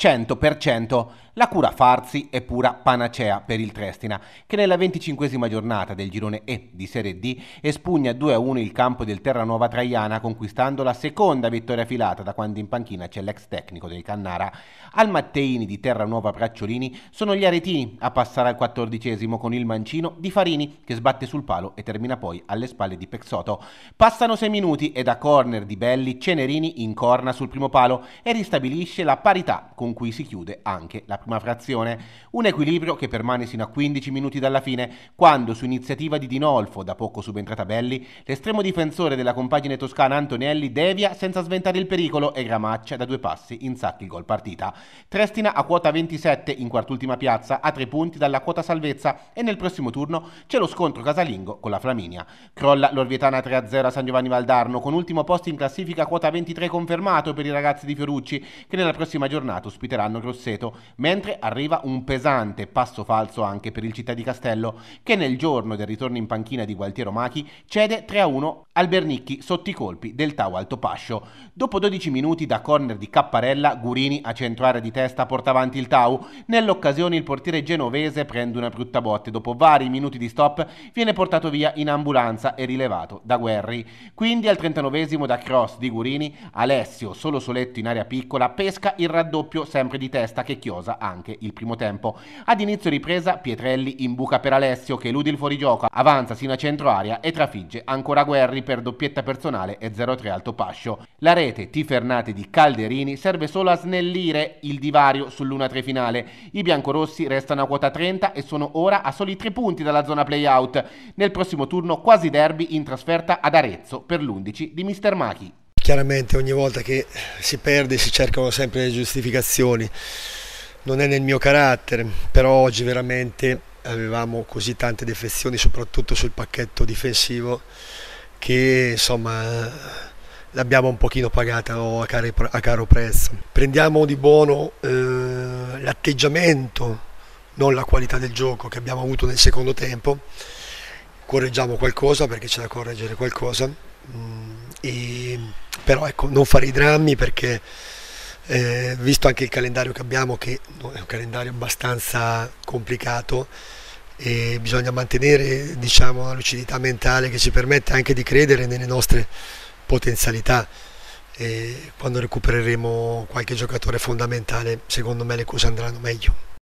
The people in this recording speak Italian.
100% la cura Farsi è pura panacea per il Trestina, che nella venticinquesima giornata del girone E di Serie D espugna 2-1 il campo del Terranova Traiana, conquistando la seconda vittoria filata da quando in panchina c'è l'ex tecnico del Cannara. Al Matteini di Terranova Bracciolini sono gli aretini a passare al quattordicesimo con il mancino di Farini, che sbatte sul palo e termina poi alle spalle di Pexoto. Passano sei minuti e da corner di Belli Cenerini incorna sul primo palo e ristabilisce la parità con cui si chiude anche la prima una frazione, un equilibrio che permane sino a 15 minuti dalla fine, quando su iniziativa di Dinolfo, da poco subentrata Belli, l'estremo difensore della compagine toscana Antonelli devia senza sventare il pericolo e Gramaccia da due passi insacchi il gol partita. Trestina a quota 27 in quart'ultima piazza, a tre punti dalla quota salvezza e nel prossimo turno c'è lo scontro casalingo con la Flaminia. Crolla l'Orvietana 3-0 a San Giovanni Valdarno con ultimo posto in classifica quota 23 confermato per i ragazzi di Fiorucci che nella prossima giornata ospiteranno Grosseto, mentre mentre arriva un pesante passo falso anche per il Città di Castello, che nel giorno del ritorno in panchina di Gualtiero Machi cede 3-1 al Bernicchi sotto i colpi del Tau Alto Pascio. Dopo 12 minuti da corner di Capparella, Gurini a centroarea di testa porta avanti il Tau. Nell'occasione il portiere genovese prende una brutta botte. Dopo vari minuti di stop viene portato via in ambulanza e rilevato da Guerri. Quindi al 39 da cross di Gurini, Alessio, solo soletto in area piccola, pesca il raddoppio sempre di testa che chiosa anche il primo tempo. Ad inizio ripresa Pietrelli in buca per Alessio che elude il fuorigioco, avanza sino a centro aria e trafigge ancora Guerri per doppietta personale e 0-3 alto pascio. La rete tifernate di Calderini serve solo a snellire il divario sull'1-3 finale. I biancorossi restano a quota 30 e sono ora a soli 3 punti dalla zona playout. Nel prossimo turno quasi derby in trasferta ad Arezzo per l'11 di Mister Machi. Chiaramente ogni volta che si perde si cercano sempre le giustificazioni non è nel mio carattere, però oggi veramente avevamo così tante defezioni, soprattutto sul pacchetto difensivo, che insomma l'abbiamo un pochino pagata no? Oh, a, caro, a, caro prezzo. Prendiamo di buono eh, l'atteggiamento, non la qualità del gioco che abbiamo avuto nel secondo tempo, correggiamo qualcosa perché c'è da correggere qualcosa, mm, e, però ecco, non fare i drammi perché eh, visto anche il calendario che abbiamo, che è un calendario abbastanza complicato, e bisogna mantenere diciamo, una lucidità mentale che ci permette anche di credere nelle nostre potenzialità. E quando recupereremo qualche giocatore fondamentale, secondo me le cose andranno meglio.